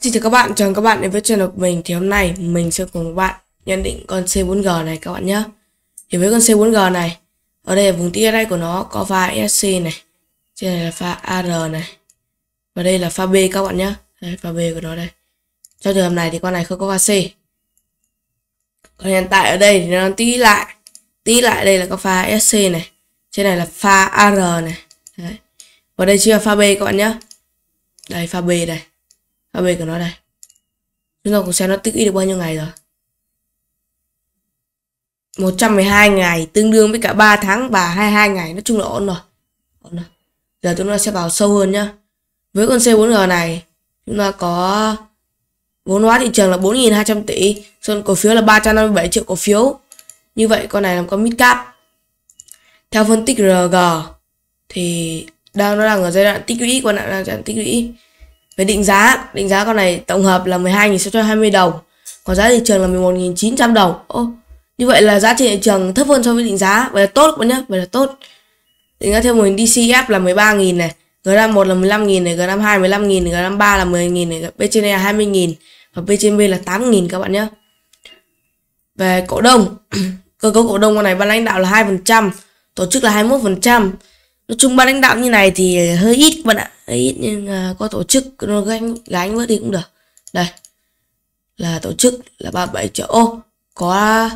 Xin chào các bạn, chào mừng các bạn đến với channel của mình Thì hôm nay mình sẽ cùng các bạn nhận định con C4G này các bạn nhé Thì với con C4G này Ở đây là vùng tia đây của nó có pha SC này Trên này là pha AR này Và đây là pha B các bạn nhé Đây pha B của nó đây Trong trường hợp này thì con này không có pha C Còn hiện tại ở đây thì nó tí lại Tí lại đây là có pha SC này Trên này là pha AR này Đấy. Và đây chưa là pha B các bạn nhé Đây pha B đây ở bên của nó đây chúng ta cùng xem nó tích lũy được bao nhiêu ngày rồi 112 ngày tương đương với cả 3 tháng và 22 ngày nói chung là ổn rồi ổn rồi giờ chúng ta sẽ vào sâu hơn nhá với con C4G này chúng ta có vốn hóa thị trường là 4.200 tỷ số cổ phiếu là 357 triệu cổ phiếu như vậy con này là con mid cap theo phân tích RG thì đang nó đang ở giai đoạn tích lũy con đang giai đoạn tích lũy về định giá, định giá con này tổng hợp là 12.620 đồng. Còn giá thị trường là 11.900 đồng. Ô, như vậy là giá trị thị trường thấp hơn so với định giá. Vậy là tốt các nhé vậy là tốt. Định giá theo mô hình DCF là 13.000 này. G51 là 15.000 này, G52 15.000 này, G53 là 10.000 này, B trên E là 20.000 và B trên B là 8.000 các bạn nhé. Về cổ đông, cơ cấu cổ đông con này ban lãnh đạo là 2%, tổ chức là 21%. Nói chung ban lãnh đạo như này thì hơi ít các bạn ạ đấy nhưng uh, có tổ chức nó gánh gánh bớt đi cũng được đây là tổ chức là 37 triệu ô có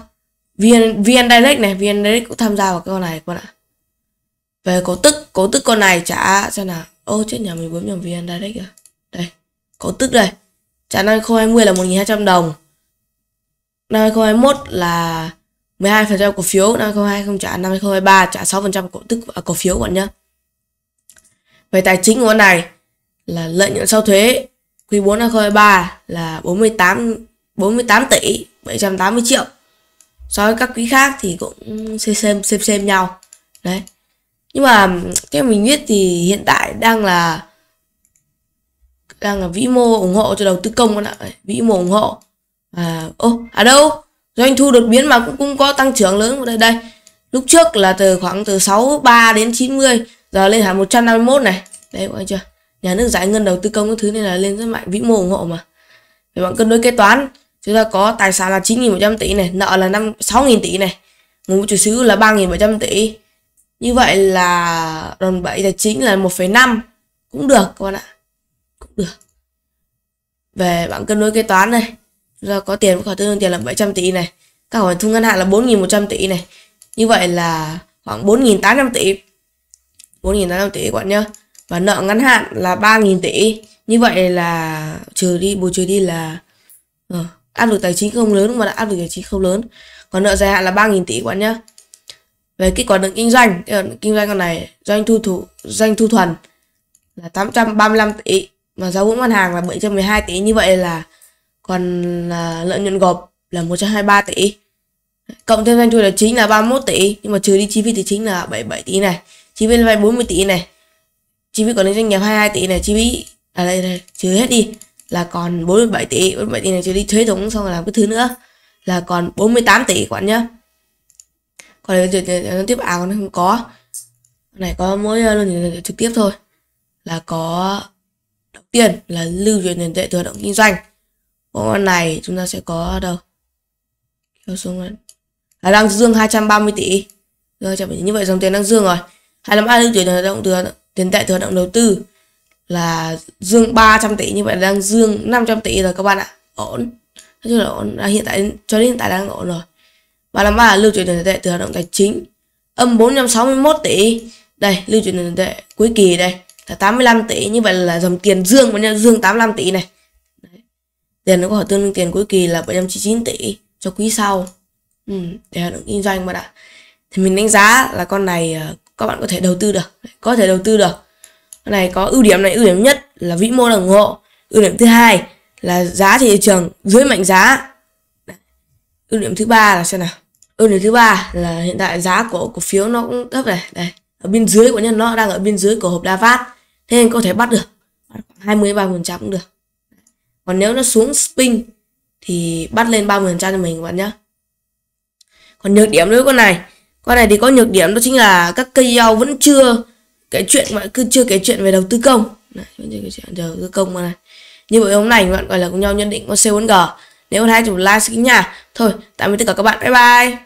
viên viên direct này viên direct cũng tham gia vào cái con này con ạ về cổ tức cổ tức con này trả cho nào ô chết nhà mình bấm nhầm viên direct rồi đây cổ tức đây trả năm 2020 là 1.200 đồng năm 2021 là 12% cổ phiếu năm hai không trả năm 2023 trả 6% cổ tức à, cổ phiếu bạn nhé về tài chính của con này là lợi nhuận sau thuế quý 4 2023 là 48 48 tỷ 780 triệu so với các quý khác thì cũng xem xem xem, xem nhau đấy nhưng mà theo mình biết thì hiện tại đang là đang là vĩ mô ủng hộ cho đầu tư công các ạ vĩ mô ủng hộ à ô oh, à đâu doanh thu đột biến mà cũng cũng có tăng trưởng lớn đây đây lúc trước là từ khoảng từ 63 đến 90 giờ lên hẳn 151 này đấy các anh chưa nhà nước giải ngân đầu tư công các thứ này là lên rất mạnh vĩ mô ủng hộ mà về bọn cân đối kế toán chúng ta có tài sản là 9.100 tỷ này nợ là năm 6.000 tỷ này nguồn chủ sở là 3.700 tỷ như vậy là đòn bẩy tài chính là 1,5 cũng được các bạn ạ cũng được về bảng cân đối kế toán này chúng ta có tiền khoản tương đương tiền là 700 tỷ này các khoản thu ngân hàng là 4.100 tỷ này như vậy là khoảng 4.800 tỷ 4.800 tỷ các bạn nhá và nợ ngắn hạn là 3.000 tỷ như vậy là trừ đi bù trừ đi là ừ, áp lực tài chính không lớn mà đã áp lực tài chính không lớn còn nợ dài hạn là 3.000 tỷ các bạn nhá về kết quả nợ kinh doanh kinh doanh con này doanh thu thủ doanh thu thuần là 835 tỷ mà giá vốn ngân hàng là 712 tỷ như vậy là còn là lợi nhuận gộp là 123 tỷ cộng thêm doanh thu là chính là 31 tỷ nhưng mà trừ đi chi phí tài chính là 77 tỷ này chi phí vay 40 tỷ này chi phí quản lý doanh nghiệp 22 tỷ này chi phí ở à đây này trừ hết đi là còn 47 tỷ 47 tỷ này trừ đi thuế thống xong rồi làm cái thứ nữa là còn 48 tỷ các bạn nhá còn này tiếp à còn không có này có mỗi ờ, luôn trực tiếp thôi là có đầu tiên là lưu truyền tiền tệ từ hoạt động kinh doanh con này chúng ta sẽ có đâu kéo xuống là đang dương 230 tỷ rồi chẳng phải như vậy dòng tiền đang dương rồi hai năm A dương chuyển hoạt động từ tiền tệ từ hoạt động đầu tư là dương 300 tỷ như vậy đang dương 500 tỷ rồi các bạn ạ ổn nói chung là ổn à, hiện tại cho đến hiện tại đang ổn rồi 35 A là lưu chuyển tiền tệ từ hoạt động tài chính âm 461 tỷ đây lưu chuyển tiền tệ cuối kỳ đây là 85 tỷ như vậy là dòng tiền dương với nhân dương 85 tỷ này Đấy. tiền nó có tương đương tiền cuối kỳ là 799 tỷ cho quý sau ừ, để hoạt động kinh doanh mà đã thì mình đánh giá là con này ờ, các bạn có thể đầu tư được có thể đầu tư được cái này có ưu điểm này ưu điểm nhất là vĩ mô ủng hộ ưu điểm thứ hai là giá thị trường dưới mạnh giá ưu điểm thứ ba là xem nào ưu điểm thứ ba là hiện tại giá của cổ phiếu nó cũng thấp này đây ở bên dưới của nhân nó đang ở bên dưới của hộp đa phát thế nên có thể bắt được ba phần trăm cũng được còn nếu nó xuống spin thì bắt lên ba phần trăm cho mình các bạn nhé còn nhược điểm đối với con này con này thì có nhược điểm đó chính là các cây rau vẫn chưa cái chuyện mà cứ chưa cái chuyện về đầu tư công này, chưa cái chuyện đầu tư công mà này như vậy hôm nay bạn gọi là cùng nhau nhận định con C4G nếu còn hay chúng like xin nha thôi tạm biệt tất cả các bạn bye bye